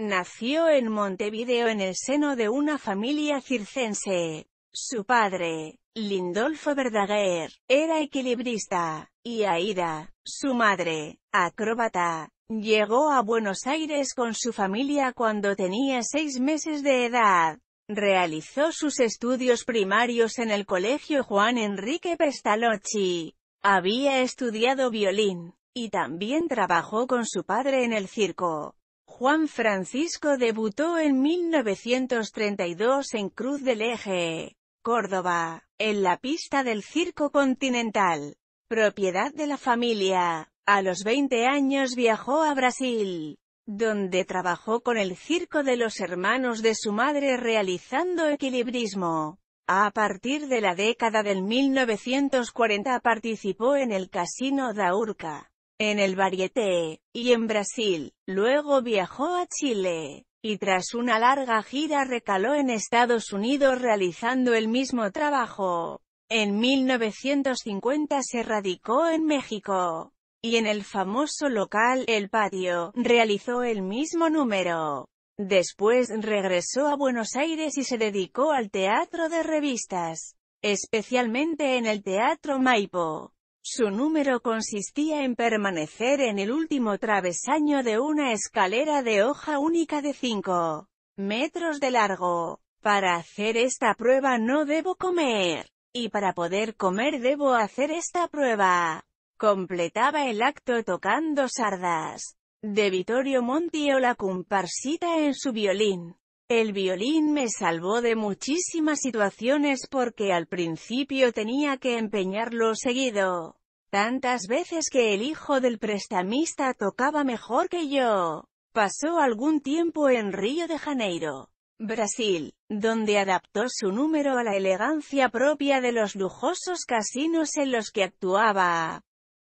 Nació en Montevideo en el seno de una familia circense. Su padre, Lindolfo Verdaguer, era equilibrista, y Aida, su madre, acróbata, llegó a Buenos Aires con su familia cuando tenía seis meses de edad. Realizó sus estudios primarios en el Colegio Juan Enrique Pestalozzi. Había estudiado violín, y también trabajó con su padre en el circo. Juan Francisco debutó en 1932 en Cruz del Eje, Córdoba, en la pista del Circo Continental, propiedad de la familia. A los 20 años viajó a Brasil, donde trabajó con el circo de los hermanos de su madre realizando equilibrismo. A partir de la década del 1940 participó en el Casino da Urca en el Varieté, y en Brasil. Luego viajó a Chile, y tras una larga gira recaló en Estados Unidos realizando el mismo trabajo. En 1950 se radicó en México, y en el famoso local El Patio, realizó el mismo número. Después regresó a Buenos Aires y se dedicó al teatro de revistas, especialmente en el Teatro Maipo. Su número consistía en permanecer en el último travesaño de una escalera de hoja única de 5 metros de largo. Para hacer esta prueba no debo comer. Y para poder comer debo hacer esta prueba. Completaba el acto tocando sardas. De Vittorio Monti o la comparsita en su violín. El violín me salvó de muchísimas situaciones porque al principio tenía que empeñarlo seguido. Tantas veces que el hijo del prestamista tocaba mejor que yo. Pasó algún tiempo en Río de Janeiro, Brasil, donde adaptó su número a la elegancia propia de los lujosos casinos en los que actuaba.